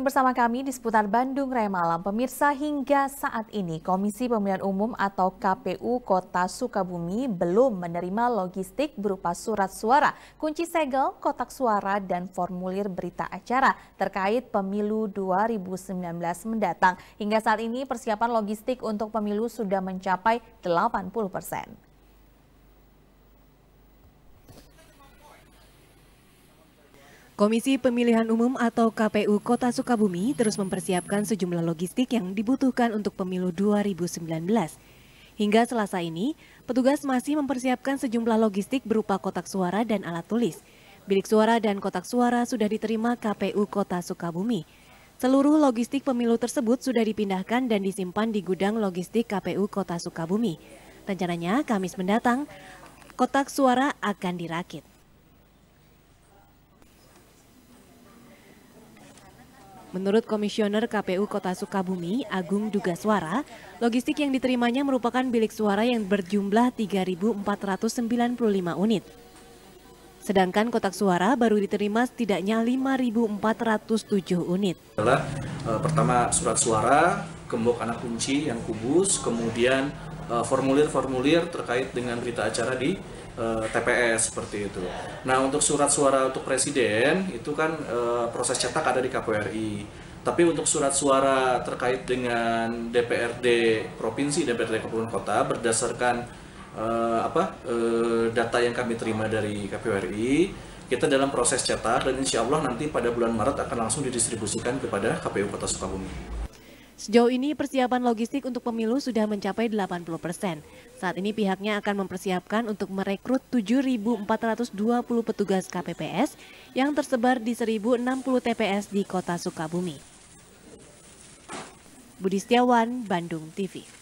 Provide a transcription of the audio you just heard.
Bersama kami di seputar Bandung Raya Malam, pemirsa hingga saat ini Komisi Pemilihan Umum atau KPU Kota Sukabumi belum menerima logistik berupa surat suara, kunci segel, kotak suara, dan formulir berita acara terkait pemilu 2019 mendatang. Hingga saat ini persiapan logistik untuk pemilu sudah mencapai 80 persen. Komisi Pemilihan Umum atau KPU Kota Sukabumi terus mempersiapkan sejumlah logistik yang dibutuhkan untuk pemilu 2019. Hingga selasa ini, petugas masih mempersiapkan sejumlah logistik berupa kotak suara dan alat tulis. Bilik suara dan kotak suara sudah diterima KPU Kota Sukabumi. Seluruh logistik pemilu tersebut sudah dipindahkan dan disimpan di gudang logistik KPU Kota Sukabumi. Rencananya Kamis mendatang, kotak suara akan dirakit. Menurut Komisioner KPU Kota Sukabumi, Agung Duga Suara, logistik yang diterimanya merupakan bilik suara yang berjumlah 3.495 unit. Sedangkan kotak suara baru diterima setidaknya 5.407 unit. Adalah, e, pertama surat suara, gembok anak kunci yang kubus, kemudian eh, formulir-formulir uh, terkait dengan berita acara di uh, eh, TPS seperti itu. Nah untuk surat suara untuk presiden itu kan uh, proses cetak ada di KPU RI. Tapi untuk surat suara terkait dengan DPRD provinsi, DPRD kabupaten kota berdasarkan uh, apa uh, data yang kami terima dari KPU RI, kita dalam proses cetak dan insya Allah nanti pada bulan Maret akan langsung didistribusikan kepada KPU Kota Sukabumi. Sejauh ini persiapan logistik untuk pemilu sudah mencapai 80 persen. Saat ini pihaknya akan mempersiapkan untuk merekrut 7.420 petugas KPPS yang tersebar di 1.060 TPS di kota Sukabumi. Budi Setiawan, Bandung TV.